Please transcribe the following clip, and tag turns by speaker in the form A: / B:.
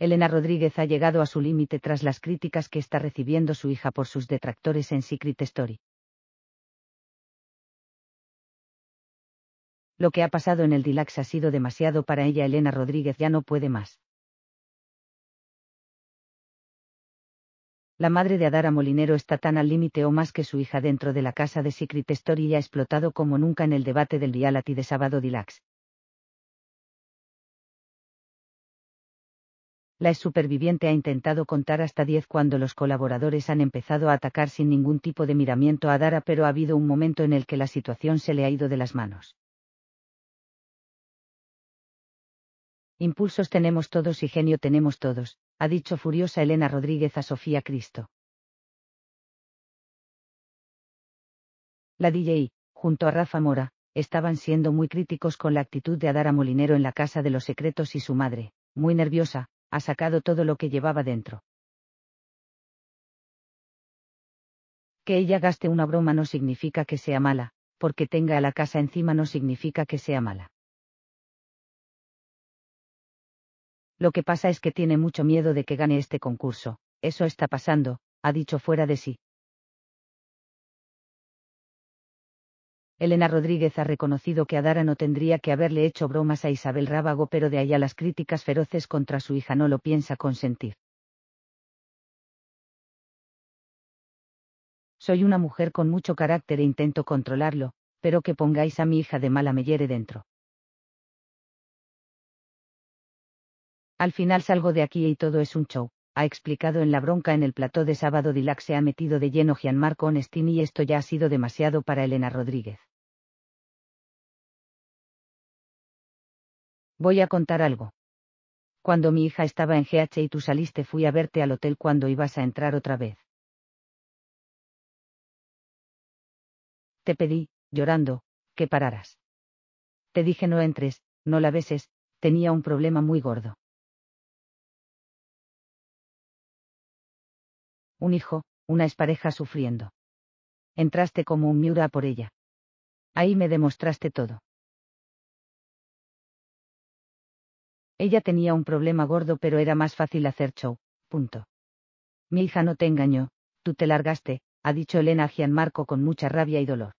A: Elena Rodríguez ha llegado a su límite tras las críticas que está recibiendo su hija por sus detractores en Secret Story. Lo que ha pasado en el Dilax ha sido demasiado para ella. Elena Rodríguez ya no puede más. La madre de Adara Molinero está tan al límite o más que su hija dentro de la casa de Secret Story y ha explotado como nunca en el debate del reality de sábado Dilax. la superviviente ha intentado contar hasta 10 cuando los colaboradores han empezado a atacar sin ningún tipo de miramiento a Dara, pero ha habido un momento en el que la situación se le ha ido de las manos. Impulsos tenemos todos y genio tenemos todos, ha dicho furiosa Elena Rodríguez a Sofía Cristo. La DJ, junto a Rafa Mora, estaban siendo muy críticos con la actitud de Adara Molinero en la Casa de los Secretos y su madre, muy nerviosa, ha sacado todo lo que llevaba dentro. Que ella gaste una broma no significa que sea mala, porque tenga a la casa encima no significa que sea mala. Lo que pasa es que tiene mucho miedo de que gane este concurso, eso está pasando, ha dicho fuera de sí. Elena Rodríguez ha reconocido que Adara no tendría que haberle hecho bromas a Isabel Rábago, pero de allá las críticas feroces contra su hija no lo piensa consentir. Soy una mujer con mucho carácter e intento controlarlo, pero que pongáis a mi hija de mala hiere dentro. Al final salgo de aquí y todo es un show, ha explicado en la bronca en el plató de sábado Dilac se ha metido de lleno Gianmarco Onestini y esto ya ha sido demasiado para Elena Rodríguez. Voy a contar algo. Cuando mi hija estaba en GH y tú saliste fui a verte al hotel cuando ibas a entrar otra vez. Te pedí, llorando, que pararas. Te dije no entres, no la beses, tenía un problema muy gordo. Un hijo, una espareja sufriendo. Entraste como un miura por ella. Ahí me demostraste todo. Ella tenía un problema gordo pero era más fácil hacer show, punto. Mi hija no te engañó, tú te largaste, ha dicho Elena a Gianmarco con mucha rabia y dolor.